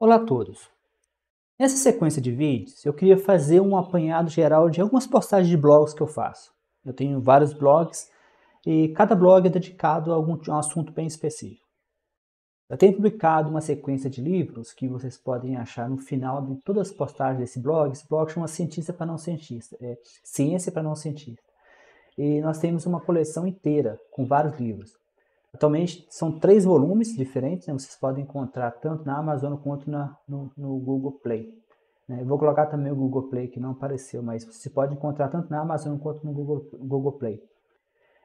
Olá a todos! Nessa sequência de vídeos, eu queria fazer um apanhado geral de algumas postagens de blogs que eu faço. Eu tenho vários blogs e cada blog é dedicado a, algum, um assunto bem específico. Eu tenho publicado uma sequência de livros que vocês podem achar no final de todas as postagens desse blog. Esse blog chama Cientista para Não Cientista, é Ciência para Não Cientista. E nós temos uma coleção inteira com vários livros. Atualmente são três volumes diferentes, né? vocês podem encontrar tanto na Amazon quanto na, no, no Google Play. Né? Eu vou colocar também o Google Play que não apareceu, mas você pode encontrar tanto na Amazon quanto no Google, Google Play.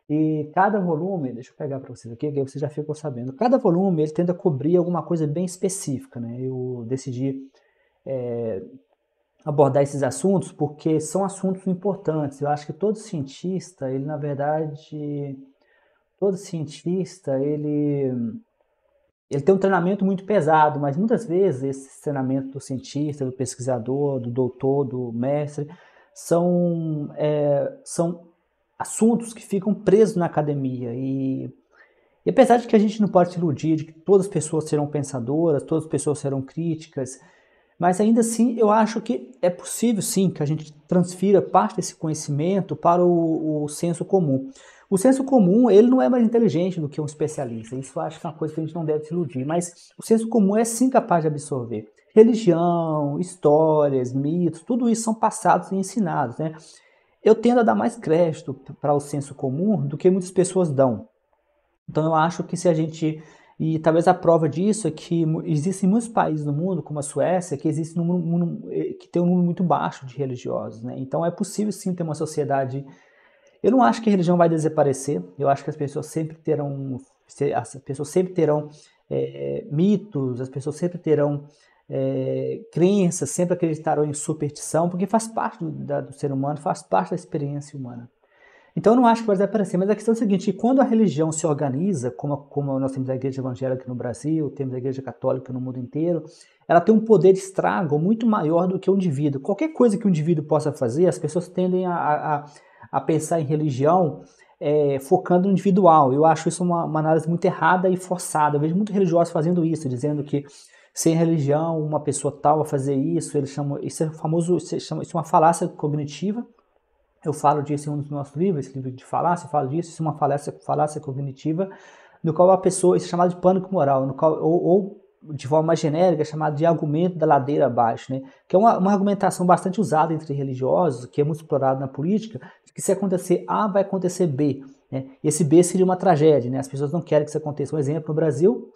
E cada volume, deixa eu pegar para vocês aqui, que aí vocês já ficam sabendo. Cada volume ele tenta cobrir alguma coisa bem específica. Né? Eu decidi é, abordar esses assuntos porque são assuntos importantes. Eu acho que todo cientista, ele na verdade todo cientista, ele ele tem um treinamento muito pesado, mas muitas vezes esse treinamento do cientista, do pesquisador, do doutor, do mestre, são, é, são assuntos que ficam presos na academia. E, e, apesar de que a gente não pode se iludir de que todas as pessoas serão pensadoras, todas as pessoas serão críticas, mas ainda assim eu acho que é possível sim que a gente transfira parte desse conhecimento para o, o senso comum. O senso comum, ele não é mais inteligente do que um especialista. Isso eu acho que é uma coisa que a gente não deve se iludir, mas o senso comum é sim capaz de absorver. Religião, histórias, mitos, tudo isso são passados e ensinados, né? Eu tendo a dar mais crédito para o senso comum do que muitas pessoas dão. Então eu acho que se a gente e talvez a prova disso é que existem muitos países no mundo, como a Suécia, que existe um eh, que tem um número muito baixo de religiosos. Né? Então é possível sim ter uma sociedade eu não acho que a religião vai desaparecer. Eu acho que as pessoas sempre terão, as pessoas sempre terão é, mitos, as pessoas sempre terão é, crenças, sempre acreditarão em superstição, porque faz parte do, da, do ser humano, faz parte da experiência humana. Então, eu não acho que vai desaparecer, mas a questão é a seguinte: quando a religião se organiza, como, como nós temos a Igreja Evangélica no Brasil, temos a Igreja Católica no mundo inteiro, ela tem um poder de estrago muito maior do que o indivíduo. Qualquer coisa que o indivíduo possa fazer, as pessoas tendem a, a, a pensar em religião é, focando no individual. Eu acho isso uma, uma, análise muito errada e forçada. Eu vejo muito religiosos fazendo isso, dizendo que sem religião uma pessoa tal vai fazer isso. Eles chamam isso é famoso, isso, é, chama, isso é uma falácia cognitiva. Eu falo disso em um dos nossos livros, esse livro de falácia, eu falo disso, isso é uma falácia, falácia cognitiva, no qual a pessoa, isso é chamado de pânico moral, no qual, ou, ou de forma genérica, chamado de argumento da ladeira abaixo, né? que é uma, uma, argumentação bastante usada entre religiosos, que é muito explorada na política, que se acontecer A, vai acontecer B. Né? E esse B seria uma tragédia, né? as pessoas não querem que isso aconteça. Um exemplo, no Brasil,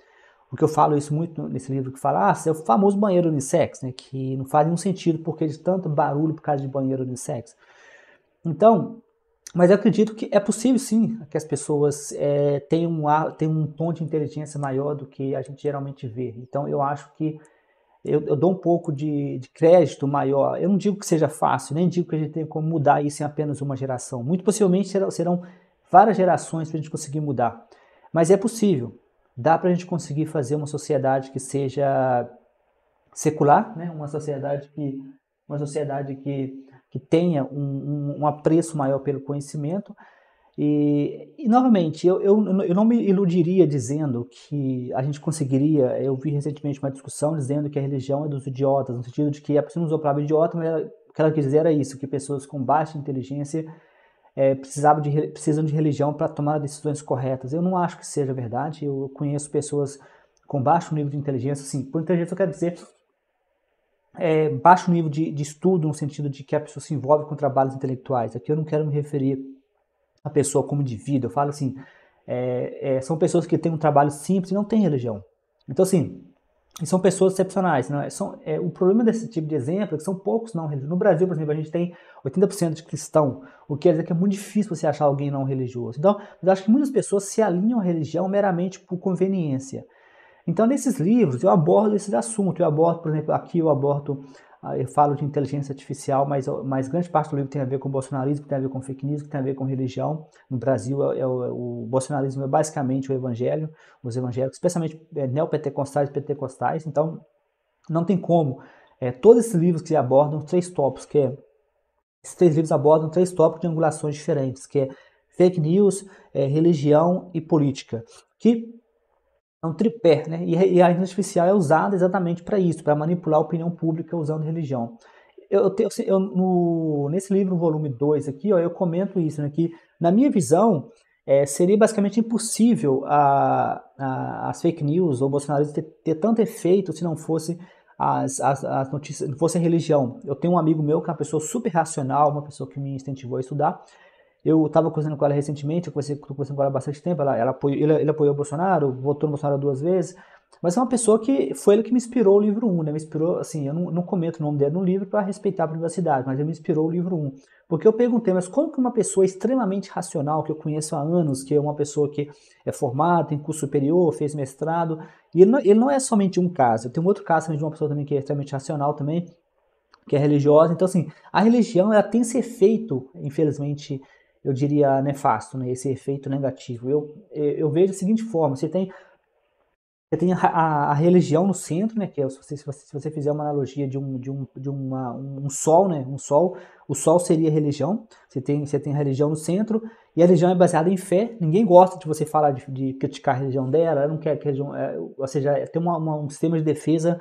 o que eu falo isso muito nesse livro que fala, ah, é o famoso banheiro unissex, né? que não faz nenhum sentido porque de tanto barulho por causa de banheiro unissex. Então, mas eu acredito que é possível sim que as pessoas é, tenham, um, tenham um tom de inteligência maior do que a gente geralmente vê. Então eu acho que eu, eu dou um pouco de, de, crédito maior. Eu não digo que seja fácil, nem digo que a gente tenha como mudar isso em apenas uma geração. Muito possivelmente serão, serão várias gerações para a gente conseguir mudar. Mas é possível. Dá para a gente conseguir fazer uma sociedade que seja secular, né? uma sociedade que, uma sociedade que que tenha um, um, apreço maior pelo conhecimento. E, e novamente, eu, eu, eu, não me iludiria dizendo que a gente conseguiria. Eu vi recentemente uma discussão dizendo que a religião é dos idiotas, no sentido de que a pessoa não usou a palavra idiota, mas ela, o que ela quis dizer era isso: que pessoas com baixa inteligência é, precisavam de, precisam de religião para tomar decisões corretas. Eu não acho que seja verdade. Eu conheço pessoas com baixo nível de inteligência, assim, por inteligência eu quero dizer é, baixo nível de, de, estudo, no sentido de que a pessoa se envolve com trabalhos intelectuais. Aqui eu não quero me referir à pessoa como indivíduo, eu falo assim, é, é, são pessoas que têm um trabalho simples e não têm religião. Então, assim, são pessoas excepcionais. Não é? são, é, o problema desse tipo de exemplo é que são poucos não religiosos. No Brasil, por exemplo, a gente tem 80% de cristão, o que quer dizer que é muito difícil você achar alguém não religioso. Então, eu acho que muitas pessoas se alinham à religião meramente por conveniência. Então, nesses livros, eu abordo esses assuntos. Eu abordo, por exemplo, aqui eu abordo, ah, eu falo de inteligência artificial, mas, mas grande parte do livro tem a ver com bolsonarismo, tem a ver com fake news, tem a ver com religião. No Brasil, é, é, é, o, o, bolsonarismo é basicamente o evangelho, os evangélicos, especialmente é, neopentecostais e pentecostais. Então, não tem como. É, todos esses livros que abordam três tópicos, que é, esses três livros abordam três tópicos de angulações diferentes, que é fake news, é, religião e política, que é um tripé, né? E, a inteligência artificial é usada exatamente para isso, para manipular a opinião pública usando religião. Eu, eu, assim, eu no, nesse livro, no volume 2 aqui, ó, eu comento isso, né, que na minha visão é, seria basicamente impossível a, a, as fake news ou bolsonarismo ter, ter tanto efeito se não fosse as, as, as notícias, não fosse religião. Eu tenho um amigo meu que é uma pessoa super racional, uma pessoa que me incentivou a estudar, eu estava conversando com ela recentemente, eu conversei, conversando com ela há bastante tempo, ela, ela apoiou, ele, ele, apoiou o Bolsonaro, votou no Bolsonaro duas vezes, mas é uma pessoa que foi ele que me inspirou o livro 1, né? Me inspirou, assim, eu não, não comento o nome dele no livro para respeitar a privacidade, mas ele me inspirou o livro 1. Porque eu perguntei, mas como que uma pessoa extremamente racional, que eu conheço há anos, que é uma pessoa que é formada, tem curso superior, fez mestrado, e ele não, ele não é somente um caso, eu tenho um outro caso também de uma pessoa também que é extremamente racional também, que é religiosa. Então, assim, a religião ela tem esse efeito, infelizmente, eu diria, nefasto, né? esse efeito negativo. Eu, eu vejo da seguinte forma: você tem, você tem a, a, a religião no centro, né? que é, se, você, se, você, se você fizer uma analogia de, um, de, um, de uma, um sol, né? um sol, o sol seria a religião, você tem, você tem a religião no centro, e a religião é baseada em fé. Ninguém gosta de você falar de, de criticar a religião dela, ela não quer que a religião. É, ou seja, é, tem uma, uma, um sistema de defesa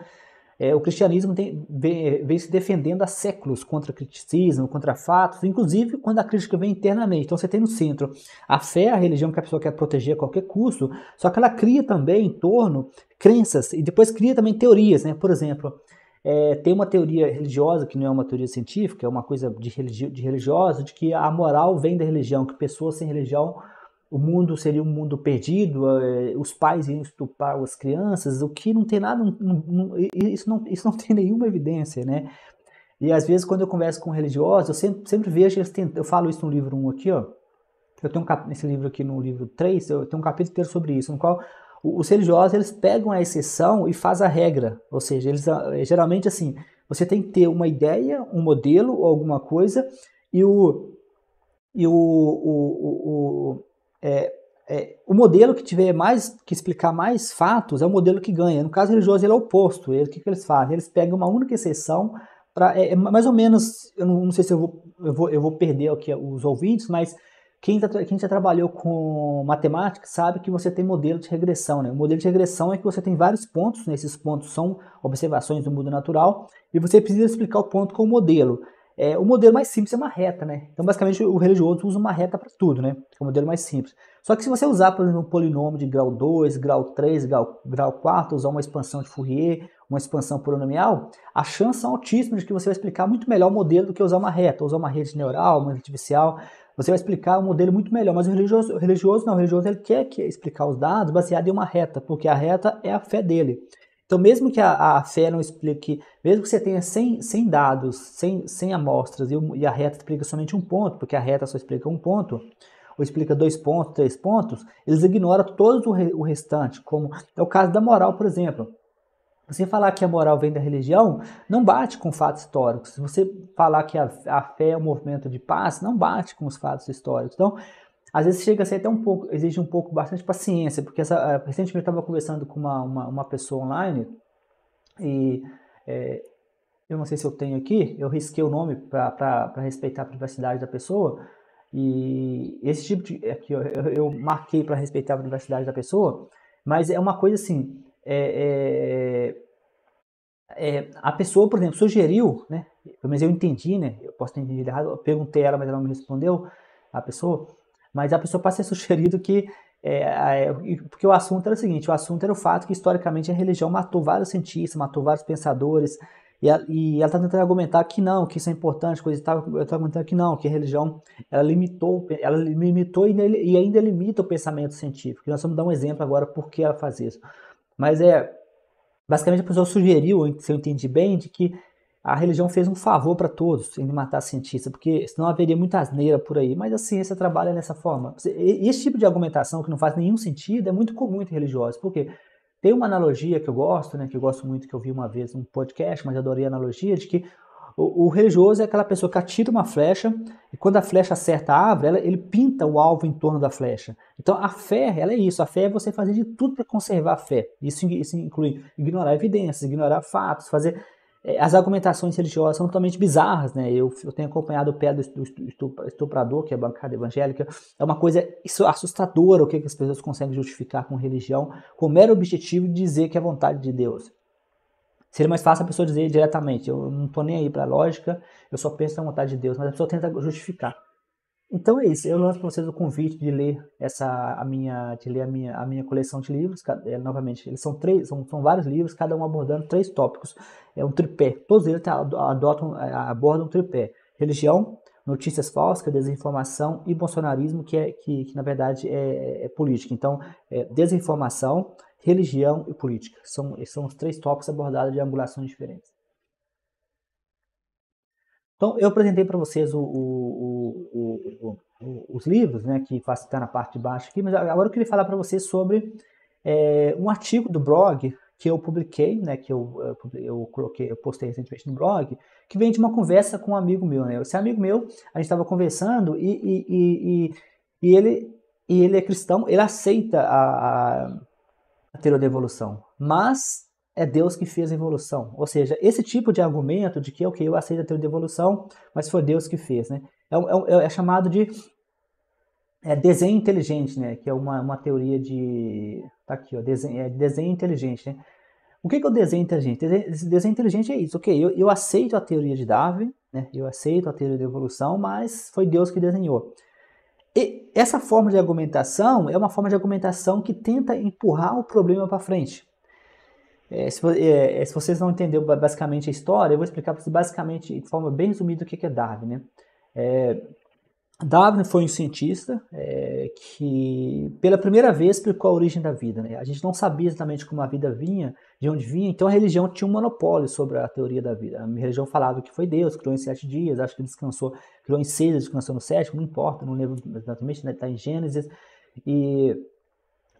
é, o cristianismo tem, vem, vem, se defendendo há séculos contra criticismo, contra fatos, inclusive quando a crítica vem internamente. Então você tem no centro a fé, a religião que a pessoa quer proteger a qualquer custo, só que ela cria também em torno crenças e depois cria também teorias. Né? Por exemplo, é, tem uma teoria religiosa, que não é uma teoria científica, é uma coisa de, religio, de religiosa, de que a moral vem da religião, que pessoas sem religião o mundo seria um mundo perdido, eh, os pais iam estuprar as crianças, o que não tem nada, isso, não, isso não tem nenhuma evidência, né? E às vezes quando eu converso com religiosos, eu sempre, sempre vejo eles tentando, eu falo isso no livro 1 aqui, ó, eu tenho um cap, nesse livro aqui, no livro 3, eu tenho um capítulo inteiro sobre isso, no qual os religiosos, eles pegam a exceção e fazem a regra, ou seja, eles ah, é, geralmente assim, você tem que ter uma ideia, um modelo ou alguma coisa, e o, e o, o, o, é, é, o modelo que tiver mais, que explicar mais fatos é o modelo que ganha. No caso religioso, ele é o oposto. Ele, o que, que eles fazem? Eles pegam uma única exceção para. É, é mais ou menos, eu não, não sei se eu vou, eu vou, eu vou perder aqui os ouvintes, mas quem, tá, quem, já trabalhou com matemática sabe que você tem modelo de regressão. Né? O modelo de regressão é que você tem vários pontos, né? esses pontos são observações do mundo natural, e você precisa explicar o ponto com o modelo. É, o modelo mais simples é uma reta, né? Então, basicamente, o religioso usa uma reta para tudo, né? É o modelo mais simples. Só que se você usar, por exemplo, um polinômio de grau 2, grau 3, grau, grau 4, usar uma expansão de Fourier, uma expansão polinomial, a chance é altíssimas de que você vai explicar muito melhor o modelo do que usar uma reta, usar uma rede neural, uma rede artificial. Você vai explicar o um modelo muito melhor, mas o religioso, o religioso não, o religioso ele quer que explicar os dados baseado em uma reta, porque a reta é a fé dele. Então, mesmo que a, a fé não explique, mesmo que você tenha 100, 100 dados, 100, 100 amostras, e, e a reta explica somente um ponto, porque a reta só explica um ponto, ou explica dois pontos, três pontos, eles ignoram todo o, re, o restante, como é o caso da moral, por exemplo. Você falar que a moral vem da religião não bate com fatos históricos. Se você falar que a, a fé é um movimento de paz, não bate com os fatos históricos. Então, às vezes chega a ser até um pouco, exige um pouco, bastante paciência, porque essa, eh, recentemente eu estava conversando com uma, uma, uma, pessoa online e é, eu não sei se eu tenho aqui, eu risquei o nome para respeitar a privacidade da pessoa e esse tipo de, aqui é eu, eu marquei para respeitar a privacidade da pessoa, mas é uma coisa assim, é, é, é, a pessoa, por exemplo, sugeriu, né, mas eu entendi, né, eu posso ter entendido errado, eu perguntei a ela, mas ela não me respondeu, a pessoa, mas a pessoa passa a ser sugerido que é, é porque o assunto era o seguinte, o assunto era o fato que historicamente a religião matou vários cientistas, matou vários pensadores, e, a, e ela está tentando argumentar que não, que isso é importante, coisa e tal, eu estou argumentando que não, que a religião ela limitou, ela limitou e, e ainda limita o pensamento científico. E nós vamos dar um exemplo agora por que ela faz isso. Mas é basicamente a pessoa sugeriu, se eu entendi bem, de que a religião fez um favor para todos em matar cientista, porque senão haveria muita asneira por aí. Mas a ciência trabalha nessa forma. Esse tipo de argumentação que não faz nenhum sentido é muito comum entre religiosos. Por quê? Tem uma analogia que eu gosto, né, que eu gosto muito, que eu vi uma vez num podcast, mas adorei a analogia, de que o, o, religioso é aquela pessoa que atira uma flecha e quando a flecha acerta a árvore, ela, ele pinta o alvo em torno da flecha. Então a fé, ela é isso. A fé é você fazer de tudo para conservar a fé. Isso, isso inclui ignorar evidências, ignorar fatos, fazer é, as argumentações religiosas são totalmente bizarras, né? Eu, eu tenho acompanhado o pé do estuprador, que é a bancada evangélica. É uma coisa é assustadora o que, as pessoas conseguem justificar com religião, com o mero objetivo de dizer que é vontade de Deus. Seria mais fácil a pessoa dizer diretamente: eu não estou nem aí para a lógica, eu só penso na vontade de Deus, mas a pessoa tenta justificar. Então é isso. Eu lanço para vocês o convite de ler essa a minha de ler a minha, a minha coleção de livros. É, novamente, eles são três, são, são vários livros, cada um abordando três tópicos. É um tripé. Todos eles adotam é, abordam um tripé: religião, notícias falsas, desinformação e bolsonarismo, que é que, que na verdade é, é política. Então, é desinformação, religião e política são são os três tópicos abordados de angulações diferentes. Então, eu apresentei para vocês o, o, o, os livros, né, que está na parte de baixo aqui, mas agora eu queria falar para vocês sobre é, um artigo do blog que eu publiquei, né, que eu, eu, coloquei, eu postei recentemente no blog, que vem de uma conversa com um amigo meu. Né? Esse amigo meu, a gente estava conversando e, e, e, e, ele, e ele é cristão, ele aceita a, a teoria da evolução, mas é Deus que fez a evolução. Ou seja, esse tipo de argumento de que, ok, eu aceito a teoria da evolução, mas foi Deus que fez, né? É, é, é, é chamado de é, desenho inteligente, né? Que é uma, uma teoria de... Tá aqui, ó, desenho, é desenho inteligente, né? O que, é o desenho inteligente? Desenho inteligente é isso, ok, eu, eu aceito a teoria de Darwin, né? Eu aceito a teoria da evolução, mas foi Deus que desenhou. E essa forma de argumentação é uma forma de argumentação que tenta empurrar o problema para frente. É, se, é, é, se, vocês não entenderam basicamente a história, eu vou explicar para vocês basicamente, de forma bem resumida, o que é Darwin. Né? É, Darwin foi um cientista é, que, pela primeira vez, explicou a origem da vida. Né? A gente não sabia exatamente como a vida vinha, de onde vinha, então a religião tinha um monopólio sobre a teoria da vida. A religião falava que foi Deus, criou em sete dias, acho que descansou, criou em seis, descansou no sétimo, não importa, não lembro exatamente, está né? Tá em Gênesis. E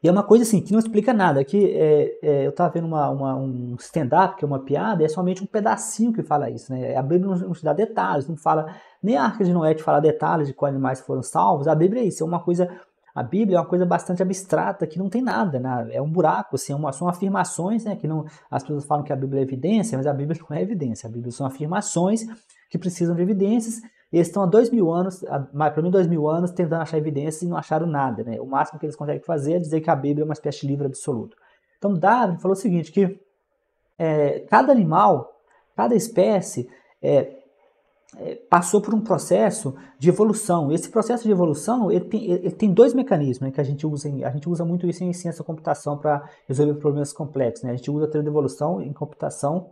e é uma coisa assim que não explica nada. É que é, é, eu estava vendo uma, uma, um stand-up, que é uma piada, e é somente um pedacinho que fala isso. Né? A Bíblia não, não te dá detalhes, não fala. Nem a Arca de Noé te fala detalhes de quais animais foram salvos. A Bíblia é isso, é uma coisa. A Bíblia é uma coisa bastante abstrata, que não tem nada, né? é um buraco, assim, é uma, são afirmações, né? Que não, as pessoas falam que a Bíblia é evidência, mas a Bíblia não é evidência, a Bíblia são afirmações que precisam de evidências eles estão há dois mil anos, mais para mim dois mil anos, tentando achar evidências e não acharam nada. Né? O máximo que eles conseguem fazer é dizer que a Bíblia é uma espécie de livro absoluto. Então Darwin falou o seguinte, que é, cada animal, cada espécie é, é, passou por um processo de evolução. Esse processo de evolução ele tem, ele tem dois mecanismos né, que a gente usa, em, a gente usa muito isso em ciência da computação para resolver problemas complexos. Né? A gente usa a teoria da evolução em computação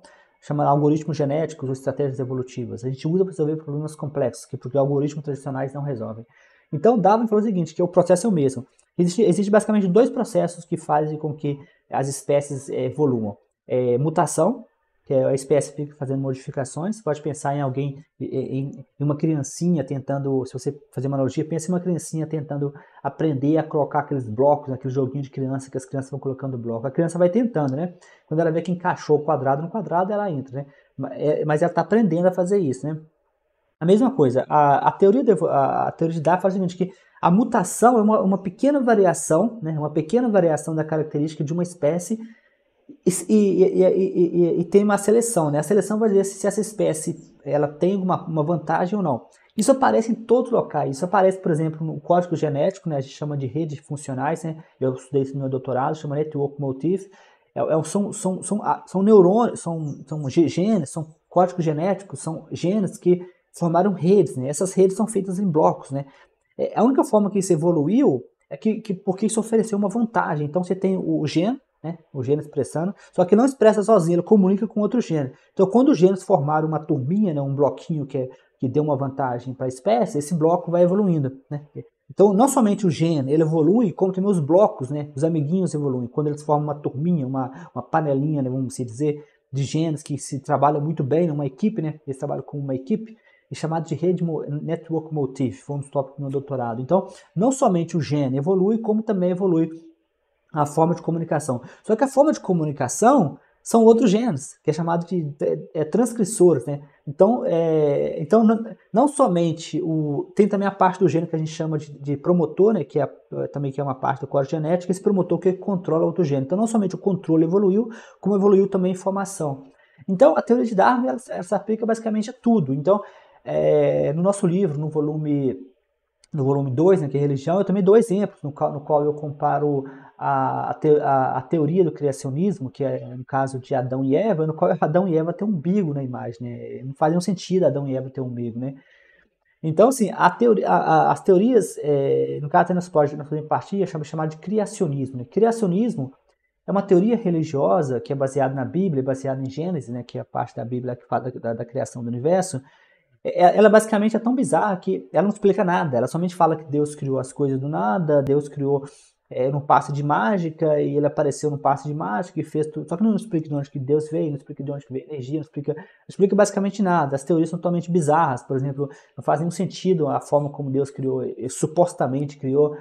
chama algoritmos genéticos ou estratégias evolutivas. A gente usa para resolver problemas complexos, que porque algoritmos tradicionais não resolvem. Então, Darwin falou o seguinte, que o processo é o mesmo. Existe, existe basicamente dois processos que fazem com que as espécies eh, evoluam. É, mutação, que é a espécie fica fazendo modificações. Você pode pensar em alguém, em, em, uma criancinha tentando, se você fazer uma analogia, pense em uma criancinha tentando aprender a colocar aqueles blocos, aquele joguinho de criança que as crianças vão colocando bloco. A criança vai tentando, né? Quando ela vê que encaixou o quadrado no quadrado, ela entra, né? É, mas ela está aprendendo a fazer isso, né? A mesma coisa, a, a teoria, de, a, a, teoria de Darwin o seguinte, que a mutação é uma, uma pequena variação, né? uma pequena variação da característica de uma espécie e, e, e, e, tem uma seleção, né? A seleção vai dizer se essa espécie ela tem uma, uma vantagem ou não. Isso aparece em todos os locais. Isso aparece, por exemplo, no código genético, né? A gente chama de redes funcionais, né? Eu estudei isso no meu doutorado, chama Network Motif. É, é, são, são, são, ah, são neurônios, são, são genes, são códigos genéticos, são genes que formaram redes, né? Essas redes são feitas em blocos, né? É, a única forma que isso evoluiu é que, que porque isso ofereceu uma vantagem. Então você tem o gene né? O gênio expressando, só que não expressa sozinho, ele comunica com outro gênero. Então, quando os gênios formaram uma turminha, né, um bloquinho que, é, que deu uma vantagem para a espécie, esse bloco vai evoluindo. Né? Então, não somente o gene ele evolui, como também os blocos, né? os amiguinhos evoluem. Quando eles formam uma turminha, uma, uma panelinha, né, vamos assim dizer, de genes que se trabalham muito bem numa equipe, né? eles trabalham com uma equipe, e é chamado de rede network motif, foi um dos tópicos do meu doutorado. Então, não somente o gene evolui, como também evolui a forma de comunicação. Só que a forma de comunicação são outros genes, que é chamado de é, é transcriçores. Né? Então, é, então não, não, somente o. Tem também a parte do gene que a gente chama de, de promotor, né? que é, é, também que é uma parte do código genético, esse promotor que controla outro gene. Então, não somente o controle evoluiu, como evoluiu também a informação. Então, a teoria de Darwin ela, ela se aplica basicamente a tudo. Então, é, no nosso livro, no volume no volume 2, né, que é religião, eu também dou exemplos no qual, no qual eu comparo a, a, a, teoria do criacionismo, que é no caso de Adão e Eva, no qual Adão e Eva têm um umbigo na imagem, né? Não faz nenhum sentido Adão e Eva ter um umbigo, né? Então, assim, teoria, a, as teorias, é, no caso até nós podemos partir, chama chamado de criacionismo. Né? Criacionismo é uma teoria religiosa que é baseada na Bíblia, baseada em Gênesis, né, que é a parte da Bíblia que fala da, da, da criação do universo. É, é, ela basicamente é tão bizarra que ela não explica nada, ela somente fala que Deus criou as coisas do nada, Deus criou era é, um passe de mágica e ele apareceu no passe de mágica e fez tudo. Só que não explica de onde que Deus veio, não explica de onde que veio energia, não explica, não explica basicamente nada. As teorias são totalmente bizarras, por exemplo, não faz nenhum sentido a forma como Deus criou, eh, supostamente criou.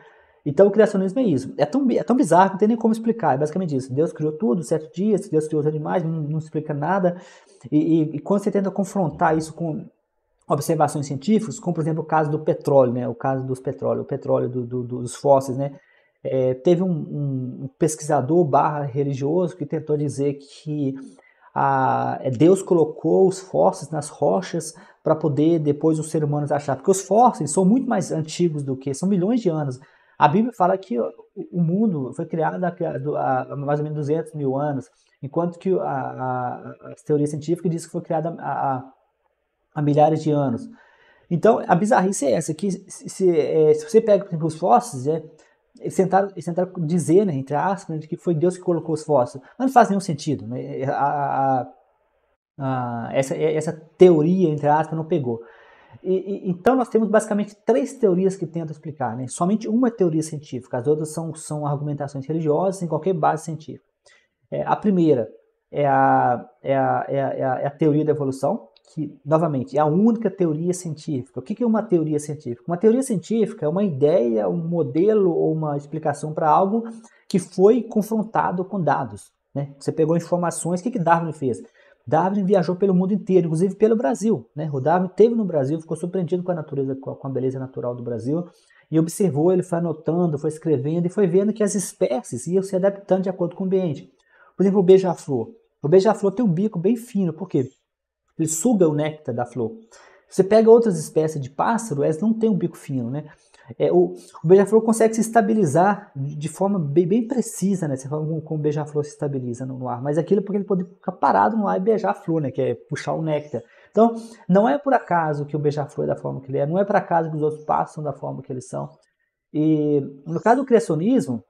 Então o criacionismo é isso. É tão, é tão bizarro que não tem nem como explicar. É basicamente isso. Deus criou tudo, sete dias, Deus criou os animais, não, não explica nada. E, e, e quando você tenta confrontar isso com observações científicas, como por exemplo o caso do petróleo, né? O caso dos petróleo, o petróleo do, do, dos fósseis, né? É, teve um, um pesquisador barra religioso que tentou dizer que a, é, Deus colocou os fósseis nas rochas para poder depois os seres humanos achar, porque os fósseis são muito mais antigos do que, são milhões de anos. A Bíblia fala que o mundo foi criado há mais ou menos 200 mil anos, enquanto que a, a, a teoria científica diz que foi criada há milhares de anos. Então, a bizarrice é essa, que se, se, é, se você pega, por exemplo, os fósseis, é, eles tentaram, eles tentaram dizer, né, entre aspas, né, que foi Deus que colocou os fósseis. Mas não faz nenhum sentido. Né? É, a, a, a, essa, é, essa teoria, entre aspas, não pegou. E, e, então nós temos basicamente três teorias que tentam explicar, né? Somente uma é teoria científica, as outras são, são argumentações religiosas em qualquer base científica. É, a primeira é a, é a, é, a, é, a, é teoria da evolução, que, novamente, é a única teoria científica. O que é uma teoria científica? Uma teoria científica é uma ideia, um modelo ou uma explicação para algo que foi confrontado com dados. Né? Você pegou informações, o que, que Darwin fez? Darwin viajou pelo mundo inteiro, inclusive pelo Brasil. Né? O Darwin esteve no Brasil, ficou surpreendido com a natureza, com a beleza natural do Brasil, e observou, ele foi anotando, foi escrevendo e foi vendo que as espécies iam se adaptando de acordo com o ambiente. Por exemplo, o beija-flor. O beija-flor tem um bico bem fino, por quê? Ele suga o néctar tá da flor. Você pega outras espécies de pássaro, elas não têm um bico fino, né? É, o, o beija-flor consegue se estabilizar de forma bem, bem precisa, né? Você fala como, como o beija-flor se estabiliza no, no, ar. Mas aquilo é porque ele pode ficar parado no ar e beijar a flor, né? Que é puxar o néctar. Então, não é por acaso que o beija-flor é da forma que ele é, não é por acaso que os outros pássaros são da forma que eles são. E no caso do criacionismo,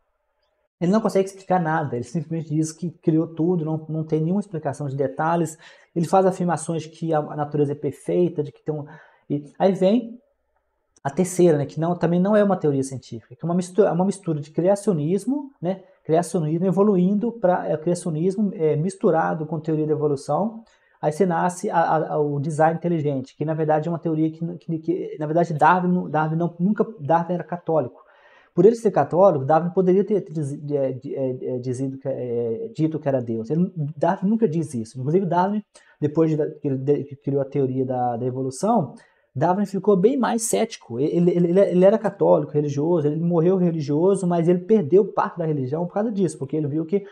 ele não consegue explicar nada, ele simplesmente diz que criou tudo, não, não tem nenhuma explicação de detalhes. Ele faz afirmações de que a natureza é perfeita, de que tem um. E aí vem a terceira, né, que não, também não é uma teoria científica, que é uma mistura, é uma mistura de criacionismo, né, criacionismo evoluindo para é, criacionismo é, misturado com teoria da evolução. Aí você nasce a, a, a, o design inteligente, que na verdade é uma teoria que, que, que na verdade Darwin, Darwin não, nunca Darwin era católico. Por ele ser católico, Davi poderia ter é, é, dizido, é, dito que era Deus. Darwin nunca diz isso. Inclusive, Darwin, depois que ele criou a teoria da, da evolução, Darwin ficou bem mais cético. Ele, ele, ele, era católico, religioso, ele morreu religioso, mas ele perdeu parte da religião por causa disso, porque ele viu que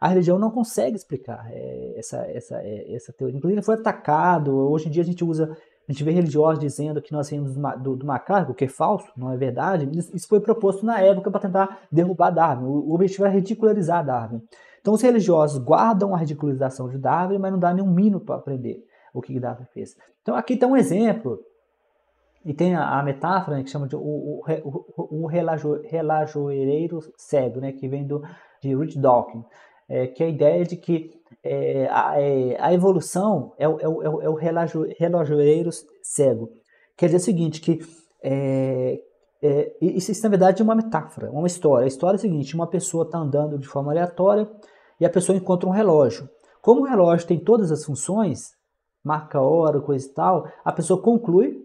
a religião não consegue explicar essa, essa, essa teoria. Inclusive, ele foi atacado. Hoje em dia, a gente usa a gente vê religiosos dizendo que nós saímos do, do, macaco, o que é falso, não é verdade. Isso foi proposto na época para tentar derrubar Darwin. O objetivo era é ridicularizar Darwin. Então, os religiosos guardam a ridicularização de Darwin, mas não dá nenhum mínimo para aprender o que Darwin fez. Então, aqui tem um exemplo. E tem a, a metáfora né, que chama de o, o, o, o cego, né, que vem do, de Rich Dawkins é, que é a ideia de que é, a, é, a, evolução é, o, é, o é relógio, relojoeiro cego. Quer dizer o seguinte, que isso, isso na verdade é uma metáfora, uma história. A história é a seguinte, uma pessoa está andando de forma aleatória e a pessoa encontra um relógio. Como o relógio tem todas as funções, marca hora, coisa e tal, a pessoa conclui,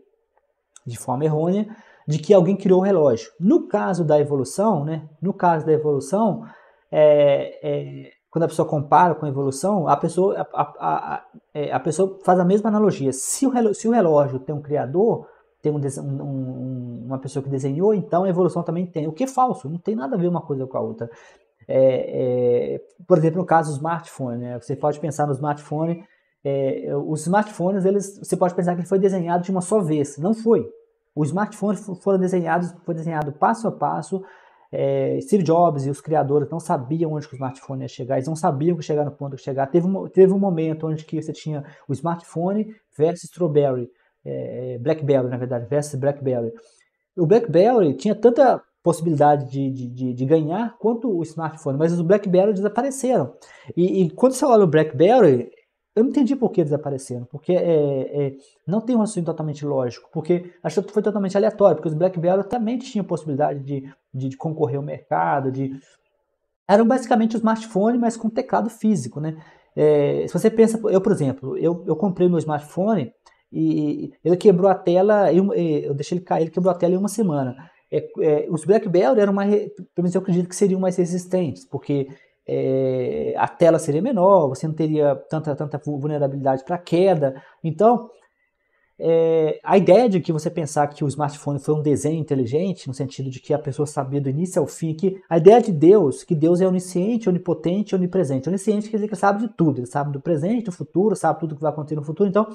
de forma errônea, de que alguém criou o relógio. No caso da evolução, né, no caso da evolução, é, é, quando a pessoa compara com a evolução, a pessoa, a, a, a, a é, pessoa faz a mesma analogia. Se o, relógio, se o relógio tem um criador, tem um, um, uma pessoa que desenhou, então a evolução também tem. O que é falso, não tem nada a ver uma coisa com a outra. É, é por exemplo, no caso do smartphone, né? você pode pensar no smartphone, é, os smartphones, eles, você pode pensar que ele foi desenhado de uma só vez. Não foi. Os smartphones foram desenhados, foi desenhado passo a passo, é, Steve Jobs e os criadores não sabiam onde o smartphone ia chegar, eles não sabiam que chegar no ponto que chegar. Teve um, teve um momento onde que você tinha o smartphone versus Strawberry, é, é Blackberry, na verdade, versus Blackberry. O Blackberry tinha tanta possibilidade de, de, de, ganhar quanto o smartphone, mas os BlackBerry desapareceram. E, e, quando você olha o BlackBerry, eu não entendi por que desapareceram, porque é, é, não tem um raciocínio totalmente lógico, porque acho que foi totalmente aleatório, porque os Blackberry também tinham possibilidade de, de, de, concorrer ao mercado, de eram basicamente os smartphones mas com teclado físico, né? É, se você pensa, eu por exemplo, eu, eu comprei meu smartphone e ele quebrou a tela, eu, é, eu deixei ele cair, ele quebrou a tela em uma semana. É, é, os Blackberry eram mais, pelo menos eu acredito que seriam mais resistentes, porque é, a tela seria menor, você não teria tanta, tanta vulnerabilidade para queda. Então, é, a ideia de que você pensar que o smartphone foi um desenho inteligente, no sentido de que a pessoa sabia do início ao fim, que a ideia de Deus, que Deus é onisciente, onipotente, onipresente. Onisciente quer dizer que ele sabe de tudo, ele sabe do presente, do futuro, sabe tudo o que vai acontecer no futuro. Então,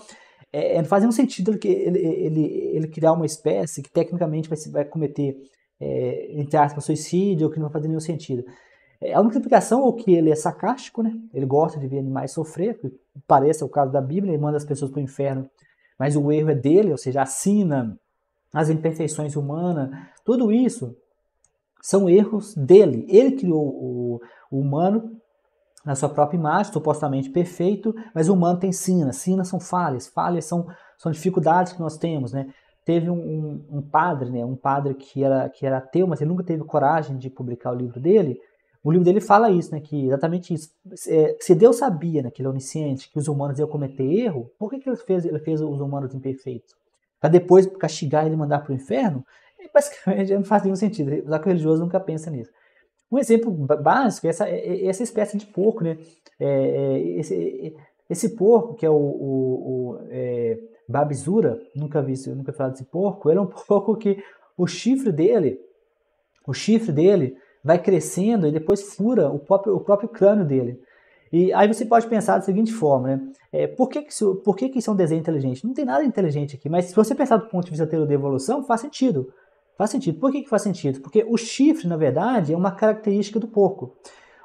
é, eh, não faz nenhum sentido ele, ele, ele criar uma espécie que tecnicamente vai, vai cometer, é, entre aspas, suicídio, que não vai fazer nenhum sentido. É, a única explicação é que ele é sacástico, né? Ele gosta de ver animais sofrer, parece. É o caso da Bíblia, ele manda as pessoas para o inferno, mas o erro é dele, ou seja, assina as imperfeições humanas, tudo isso são erros dele. Ele criou o, o humano na sua própria imagem, supostamente perfeito, mas o humano tem sinas. Sinas são falhas, falhas são, são dificuldades que nós temos, né? Teve um, um, um padre, né? Um padre que era, que era ateu, mas ele nunca teve coragem de publicar o livro dele, o livro dele fala isso, né? Que exatamente isso. É, se Deus sabia, né, que ele é onisciente, que os humanos iam cometer erro, por que, que ele, fez, ele fez os humanos imperfeitos? Para depois castigar ele e mandar para o inferno? É, basicamente não faz nenhum sentido. O saco religioso nunca pensa nisso. Um exemplo básico é essa, é, é essa espécie de porco, né? É, esse, esse, porco, que é o, o, o é, Babizura, nunca vi isso, nunca falei desse porco, ele é um porco que o chifre dele, o chifre dele vai crescendo e depois fura o próprio, o próprio crânio dele. E aí você pode pensar da seguinte forma, né? É, por que, que, isso, por que, que isso é um desenho inteligente? Não tem nada inteligente aqui, mas se você pensar do ponto de vista da evolução, faz sentido. Faz sentido. Por que, que faz sentido? Porque o chifre, na verdade, é uma característica do porco.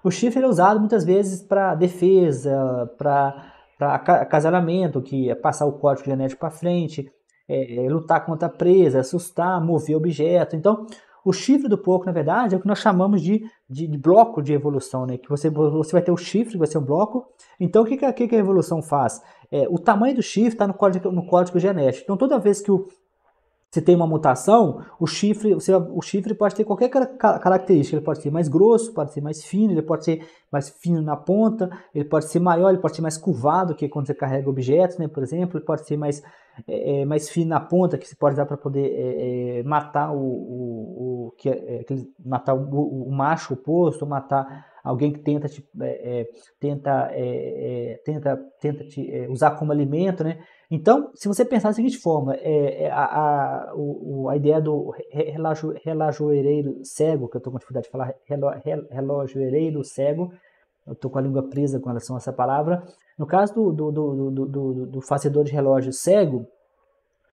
O chifre é usado muitas vezes para defesa, para acasalamento, que é passar o código genético para frente, é, é, lutar contra a presa, assustar, mover objeto. Então, o chifre do porco, na verdade, é o que nós chamamos de, de, de bloco de evolução, né? Que você, você vai ter o chifre, vai ser um bloco. Então, o que, que, a, que a evolução faz? É, o tamanho do chifre está no código, no código genético. Então, toda vez que o, você tem uma mutação, o chifre, o chifre pode ter qualquer característica. Ele pode ser mais grosso, pode ser mais fino, ele pode ser mais fino na ponta, ele pode ser maior, ele pode ser mais curvado, que é quando você carrega objetos, né, por exemplo, ele pode ser mais, é, é mais fino na ponta, que você pode usar para poder é, é, matar o, o, o que, matar o, o, macho oposto, matar alguém que tenta te, é, tenta, é, tenta, tenta te usar como alimento, né? Então, se você pensar da seguinte forma, a, a, o, a ideia do relógio, relojoeireiro cego, que eu estou com dificuldade de falar, relojoeireiro cego, eu estou com a língua presa com relação a essa palavra, no caso do, do, do, do, do, do fazedor de relógio cego,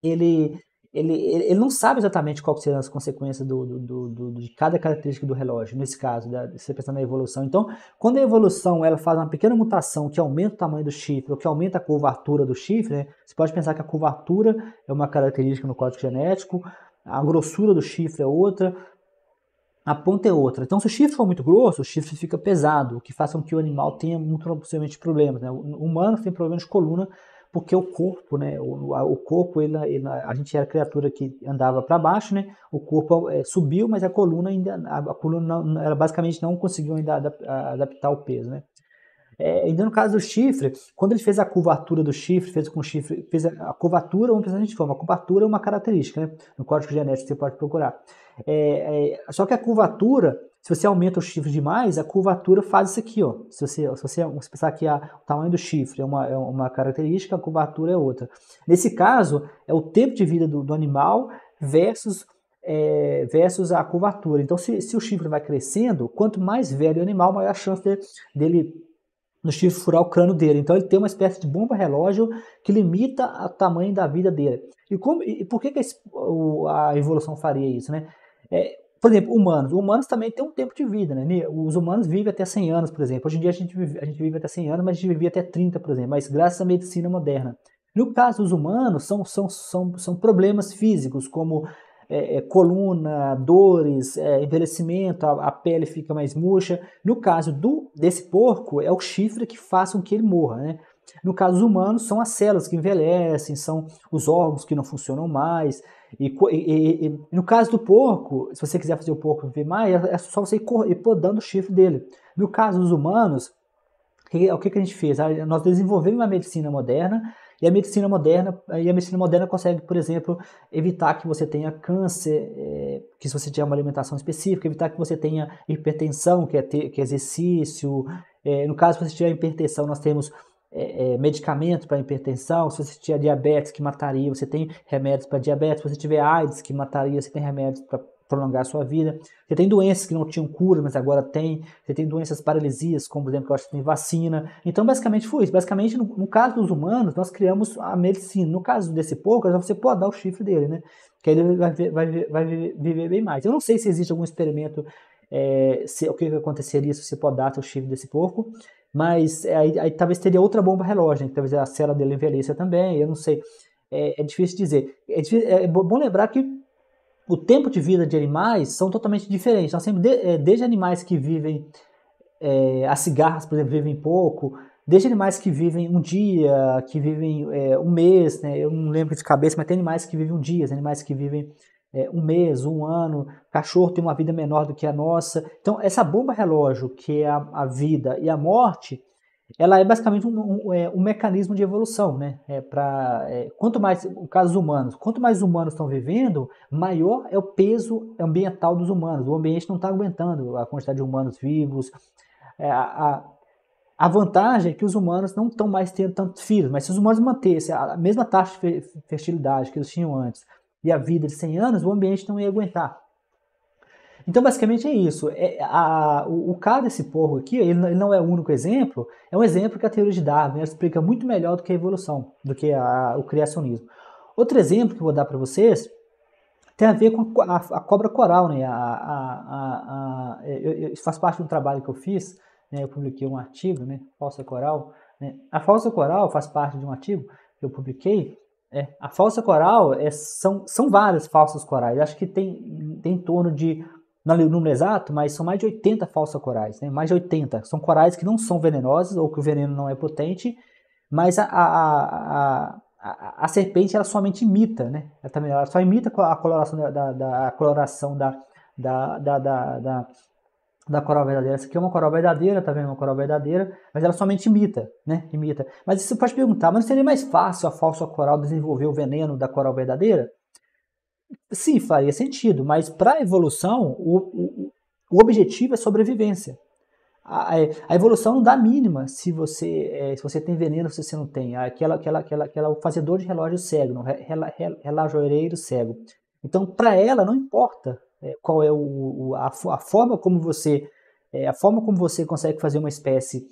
ele ele, ele não sabe exatamente qual serão as consequências do, do, do, de cada característica do relógio, nesse caso, da, você pensa na evolução. Então, quando a evolução ela faz uma pequena mutação que aumenta o tamanho do chifre, ou que aumenta a curvatura do chifre, né, você pode pensar que a curvatura é uma característica no código genético, a grossura do chifre é outra, a ponta é outra. Então, se o chifre for muito grosso, o chifre fica pesado, o que faz com que o animal tenha muito possivelmente problemas. Né? O humano tem problemas de coluna porque o corpo, né, o, o corpo, ele, ele, a gente era criatura que andava para baixo, né, o corpo é, subiu, mas a coluna ainda, a, a coluna não, ela basicamente não conseguiu ainda adaptar o peso, né. É, ainda no caso do chifre, quando ele fez a curvatura do chifre, fez com chifre, fez a, a curvatura, vamos pensar a gente forma, a curvatura é uma característica, né? No código genético você pode procurar. É, é, só que a curvatura, se você aumenta o chifre demais, a curvatura faz isso aqui, ó. Se você, se você, se pensar que o tamanho do chifre é uma, é uma característica, a curvatura é outra. Nesse caso, é o tempo de vida do, do animal versus é, versus a curvatura. Então, se, se, o chifre vai crescendo, quanto mais velho o animal, maior a chance dele, dele nos chifre furar o crânio dele. Então ele tem uma espécie de bomba relógio que limita o tamanho da vida dele. E, como, e por que, que a evolução faria isso, né? É, por exemplo, humanos. Humanos também têm um tempo de vida, né? Os humanos vivem até 100 anos, por exemplo. Hoje em dia a gente vive, a gente vive até 100 anos, mas a gente vivia até 30, por exemplo. Mas graças à medicina moderna. No caso dos humanos, são, são, são, são problemas físicos, como é, é, coluna, dores, é, envelhecimento, a, a, pele fica mais murcha. No caso do, desse porco, é o chifre que faz com que ele morra, né? No caso dos humanos, são as células que envelhecem, são os órgãos que não funcionam mais. E, e, e no caso do porco, se você quiser fazer o porco viver mais, é, é só você ir podando o chifre dele. No caso dos humanos, o que, que a gente fez? Ah, nós desenvolvemos uma medicina moderna e a medicina moderna, e a medicina moderna consegue, por exemplo, evitar que você tenha câncer, é, que se você tiver uma alimentação específica, evitar que você tenha hipertensão, que é, ter, que é exercício. É, no caso, se você tiver hipertensão, nós temos é, é, medicamento para hipertensão, se você tiver diabetes que mataria, você tem remédios para diabetes, se você tiver AIDS que mataria, você tem remédios para prolongar a sua vida. Você tem doenças que não tinham cura, mas agora tem. Você tem doenças paralisias, como por exemplo, que eu acho que tem vacina. Então, basicamente foi isso. Basicamente, no, no caso dos humanos, nós criamos a medicina. No caso desse porco, você pode dar o chifre dele, né? Que aí ele vai, vai, vai viver bem mais. Eu não sei se existe algum experimento é, se, o que aconteceria se você dar o chifre desse porco, mas é, aí, aí, talvez teria outra bomba relógio, né? talvez a célula dele envelheça também, eu não sei. É, é difícil dizer. É, difícil, é bom lembrar que o tempo de vida de animais são totalmente diferentes. Nós então, sempre, de, é, desde animais que vivem, é, as cigarras, por exemplo, vivem pouco, desde animais que vivem um dia, que vivem é, um mês, né? eu não lembro de cabeça, mas tem animais que vivem um dia, animais que vivem é, um mês, um ano, cachorro tem uma vida menor do que a nossa. Então, essa bomba relógio, que é a, a vida e a morte, ela é basicamente um, um, é, um mecanismo de evolução, né? É para é, quanto mais, no humanos, quanto mais humanos estão vivendo, maior é o peso ambiental dos humanos. O ambiente não está aguentando a quantidade de humanos vivos. É, a, a, a, vantagem é que os humanos não estão mais tendo tantos filhos, mas se os humanos mantessem a mesma taxa de fertilidade que eles tinham antes e a vida de 100 anos, o ambiente não ia aguentar. Então, basicamente é isso. É, a, o, o caso desse porro aqui, ele, ele, não é o único exemplo, é um exemplo que a teoria de Darwin explica muito melhor do que a evolução, do que a, o criacionismo. Outro exemplo que eu vou dar para vocês tem a ver com a, a cobra coral, né? A, é, eu, eu, faz parte de um trabalho que eu fiz, né? eu publiquei um artigo, né? Falsa coral. Né? A falsa coral faz parte de um artigo que eu publiquei. É, a falsa coral é, são, são várias falsas corais. acho que tem, tem em torno de não li o número exato, mas são mais de 80 falsas corais, né? Mais de 80. São corais que não são venenosas ou que o veneno não é potente, mas a, a, a, a serpente ela somente imita, né? Ela, também, ela só imita a coloração da, da, da a coloração da, da, da, da, da, coral verdadeira. Essa aqui é uma coral verdadeira, tá vendo? Uma coral verdadeira, mas ela somente imita, né? Imita. Mas você pode perguntar, mas não seria mais fácil a falsa coral desenvolver o veneno da coral verdadeira? Sim, faria sentido, mas para a evolução, o, o, o, objetivo é sobrevivência. A, a, evolução não dá mínima se você, é, se você tem veneno, se você não tem. Aquela, aquela, aquela, aquela, o fazedor de relógio cego, não, relajoeiro cego. Então, para ela, não importa é, qual é o, a, a, forma como você é, a forma como você consegue fazer uma espécie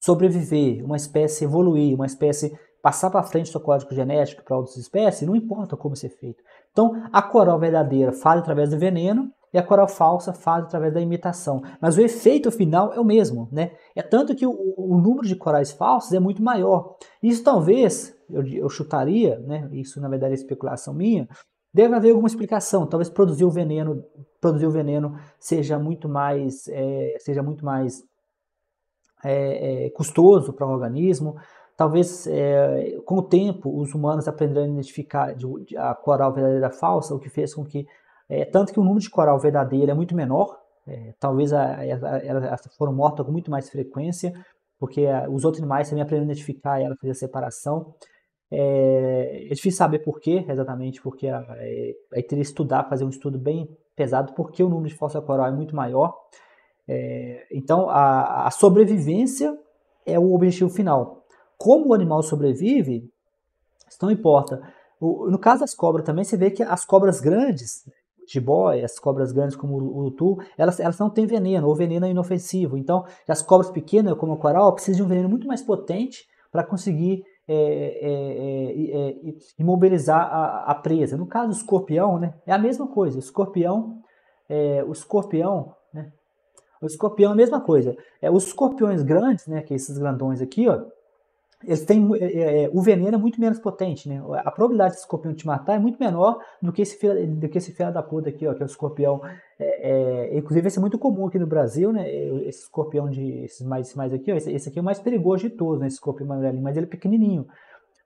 sobreviver, uma espécie evoluir, uma espécie passar para frente seu código genético para outras espécies, não importa como isso é feito. Então, a coral verdadeira faz através do veneno e a coral falsa faz através da imitação. Mas o efeito final é o mesmo, né? É tanto que o, o número de corais falsos é muito maior. Isso talvez, eu, eu chutaria, né? Isso na verdade é especulação minha, deve haver alguma explicação. Talvez produzir o veneno, produzir o veneno seja muito mais, é, seja muito mais é, é, custoso para o organismo. Talvez é, com o tempo os humanos aprenderam a identificar de, de, a coral verdadeira falsa, o que fez com que é, tanto que o número de coral verdadeira é muito menor, é, talvez elas foram mortas com muito mais frequência, porque a, os outros animais também aprenderam a identificar ela fazer a separação. É, é, difícil saber por quê, exatamente, porque aí é, teria que estudar, fazer um estudo bem pesado, porque o número de falsa coral é muito maior. então, a, a sobrevivência é o objetivo final. Como o animal sobrevive, isso não importa. O, no caso das cobras também, você vê que as cobras grandes, boy, as cobras grandes como o urutu, elas, elas não têm veneno, ou veneno é inofensivo. Então, as cobras pequenas, como o coral, precisam de um veneno muito mais potente para conseguir é, é, é, é, imobilizar a, a, presa. No caso do escorpião, né, é a mesma coisa. O escorpião, é, o escorpião, né, o escorpião é a mesma coisa. É, os escorpiões grandes, né, que é esses grandões aqui, ó, eles têm, é, é, é, o veneno é muito menos potente, né? A probabilidade de escorpião te matar é muito menor do que esse filho, do que esse filho da puta aqui, ó, que é o escorpião. É, é, inclusive, esse é muito comum aqui no Brasil, né? Esse escorpião de esses mais, mais aqui, ó, esse, esse aqui é o mais perigoso de todos, né? Esse escorpião amarelinho, mas ele é pequenininho.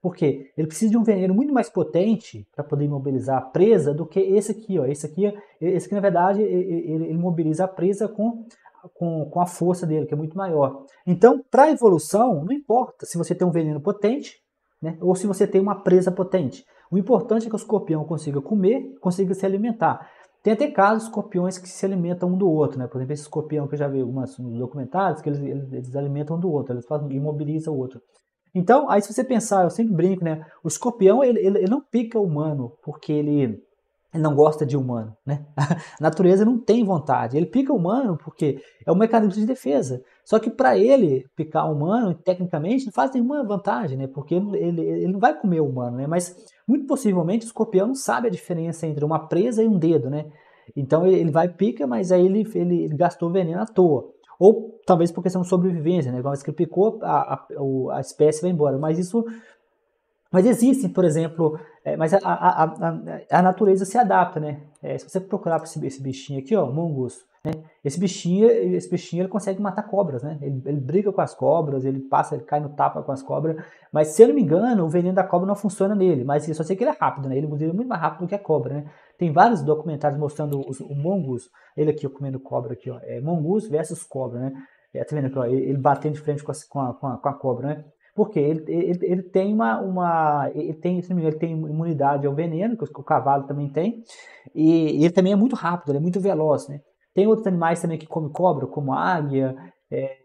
Por quê? Ele precisa de um veneno muito mais potente para poder imobilizar a presa do que esse aqui, ó. Esse aqui, esse aqui na verdade, ele, ele mobiliza a presa com com, com a força dele, que é muito maior. Então, para a evolução, não importa se você tem um veneno potente né, ou se você tem uma presa potente. O importante é que o escorpião consiga comer, consiga se alimentar. Tem até casos de escorpiões que se alimentam um do outro, né? Por exemplo, esse escorpião que eu já vi alguns documentários, que eles, eles, eles, alimentam um do outro, eles fazem, imobilizam o outro. Então, aí se você pensar, eu sempre brinco, né? O escorpião, ele, ele, ele não pica o humano porque ele não gosta de humano, né? A natureza não tem vontade. Ele pica humano porque é um mecanismo de defesa. Só que para ele picar humano, tecnicamente, não faz nenhuma vantagem, né? Porque ele, ele não vai comer humano, né? Mas muito possivelmente o escorpião não sabe a diferença entre uma presa e um dedo, né? Então ele vai pica, mas aí ele, ele, ele gastou veneno à toa. Ou talvez por questão de sobrevivência, né? Uma vez que ele picou, a, a, a espécie vai embora. Mas isso mas existem, por exemplo, é, mas a, a, a, a, natureza se adapta, né? É, se você procurar por esse, esse, bichinho aqui, ó, mongoço, né? Esse bichinho, esse bichinho ele consegue matar cobras, né? Ele, ele, briga com as cobras, ele passa, ele cai no tapa com as cobras. Mas se eu não me engano, o veneno da cobra não funciona nele. Mas eu só sei que ele é rápido, né? Ele é muito mais rápido do que a cobra, né? Tem vários documentários mostrando os, o mongoço. Ele aqui, ó, comendo cobra aqui, ó. É mongoço versus cobra, né? É, tá vendo aqui, ó, ele batendo de frente com a, com a, com a cobra, né? Porque ele, ele, ele tem uma, uma. Ele tem, se não me engano, ele tem imunidade ao veneno, que o cavalo também tem. E ele também é muito rápido, ele é muito veloz, né? Tem outros animais também que comem cobra, como a águia. É,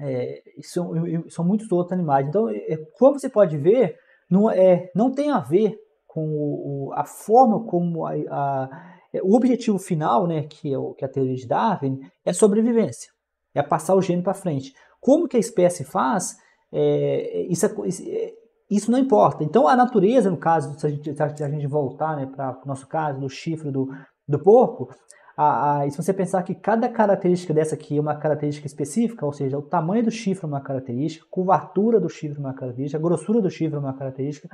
é, são, são muitos outros animais. Então, é, é, como você pode ver, não, é, não tem a ver com o, a forma como a, a, é, o objetivo final, né, que, é o, que é a teoria de Darwin, é sobrevivência. É passar o gene para frente. Como que a espécie faz, é, é isso, é, isso não importa. Então, a natureza, no caso, se a gente, se a gente voltar né, para o nosso caso, do chifre do, do porco, a, a, e se você pensar que cada característica dessa aqui é uma característica específica, ou seja, o tamanho do chifre é uma característica, a curvatura do chifre é uma característica, a grossura do chifre é uma característica,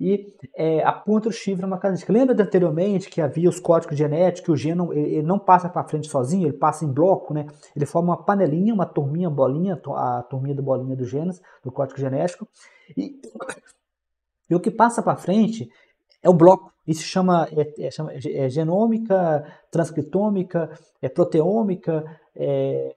e é, aponta o chifre numa característica. Lembra anteriormente que havia os códigos genéticos, que o gene não, ele, ele não passa para frente sozinho, ele passa em bloco, né? Ele forma uma panelinha, uma turminha, bolinha, a turminha do bolinha do genes, do código genético, e, e o que passa para frente é o bloco. Isso chama, é, é, chama é genômica, transcriptômica, é proteômica, é,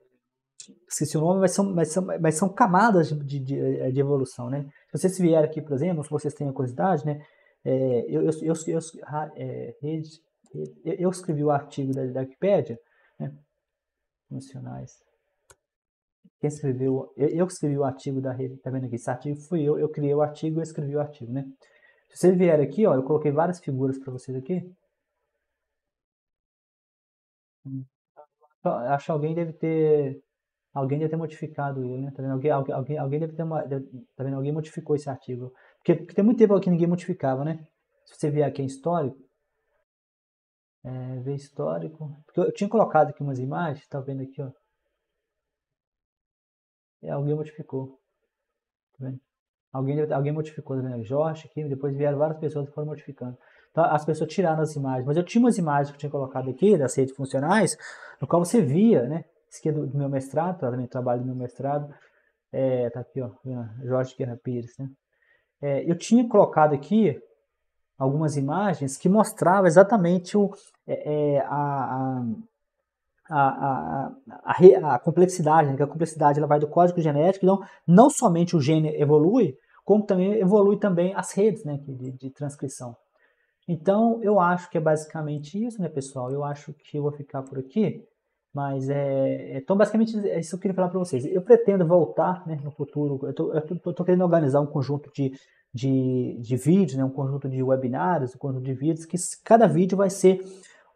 esqueci o nome, mas são, mas são, mas são camadas de, de, de eh, evolução, né? Se vocês vieram aqui, por exemplo, se vocês têm a curiosidade, né? É, eu, eu, eu, eu, ah, é, eu, escrevi o artigo da, da Wikipédia, né? Funcionais. Quem escreveu? Eu, eu escrevi o artigo da rede, tá vendo aqui? Esse artigo fui eu, eu criei o artigo, eu escrevi o artigo, né? Se vocês vierem aqui, ó, eu coloquei várias figuras para vocês aqui. Hum. Acho que alguém deve ter Alguém deve ter modificado ele, né? Tá vendo? Alguém, alguém, alguém deve ter. Tá vendo? Alguém modificou esse artigo. Porque, porque tem muito tempo que ninguém modificava, né? Se você vier aqui em histórico, é, ver histórico. Porque eu, eu tinha colocado aqui umas imagens, tá vendo aqui, ó. E é, alguém modificou. Tá vendo? Alguém, alguém modificou, tá vendo? Jorge aqui, depois vieram várias pessoas que foram modificando. Então, as pessoas tiraram as imagens. Mas eu tinha umas imagens que eu tinha colocado aqui, das redes funcionais, no qual você via, né? esquerdo é do meu mestrado, também tá? trabalho do meu mestrado, é, tá aqui, ó, Jorge Guerra Pires, né? É, eu tinha colocado aqui algumas imagens que mostrava exatamente o, é, é a, a, a, a, complexidade, né? que a complexidade ela vai do código genético, então não somente o gene evolui, como também evolui também as redes né, de, de transcrição. Então, eu acho que é basicamente isso, né, pessoal? Eu acho que eu vou ficar por aqui. Mas uhum. é, é, então, basicamente, é isso que eu queria falar para vocês. Eu pretendo voltar né, no futuro. Eu estou querendo organizar um conjunto de, de, de vídeos, né, um conjunto de webinários, um conjunto de vídeos, que cada vídeo vai ser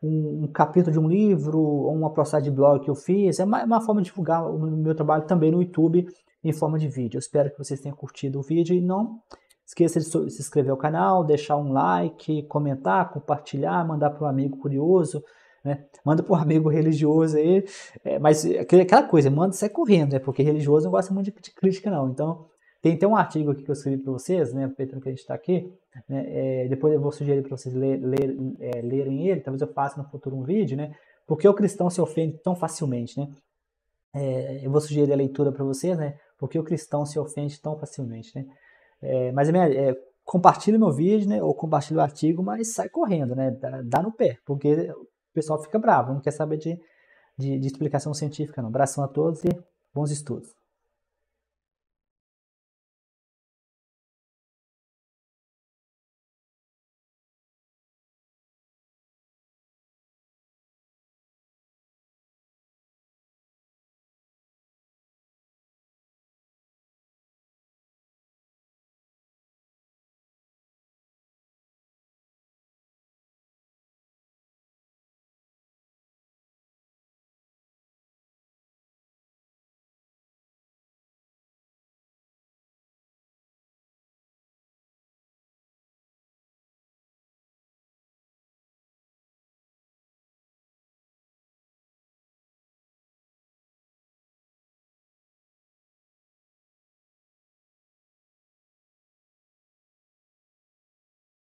um, um capítulo de um livro ou uma postagem de blog que eu fiz. É uma, é uma, forma de divulgar o meu trabalho também no YouTube em forma de vídeo. Eu espero que vocês tenham curtido o vídeo e não esqueça de se inscrever ao canal, deixar um like, comentar, compartilhar, mandar para um amigo curioso né? Manda para um amigo religioso aí, é, mas aquela coisa, manda sai correndo, né? porque religioso não gosta muito de, de crítica, não. Então, tem até um artigo aqui que eu escrevi para vocês, né, aproveitando que a gente está aqui, né, é, depois eu vou sugerir para vocês ler, ler, é, lerem ele, talvez eu faça no futuro um vídeo, né, porque o cristão se ofende tão facilmente, né, é, eu vou sugerir a leitura para vocês, né, porque o cristão se ofende tão facilmente, né, é, mas é minha, é, compartilhe meu vídeo, né, ou compartilhe o artigo, mas sai correndo, né, dá, dá no pé, porque pessoal fica bravo, não quer saber de, de, de explicação científica, não. Abração a todos e bons estudos.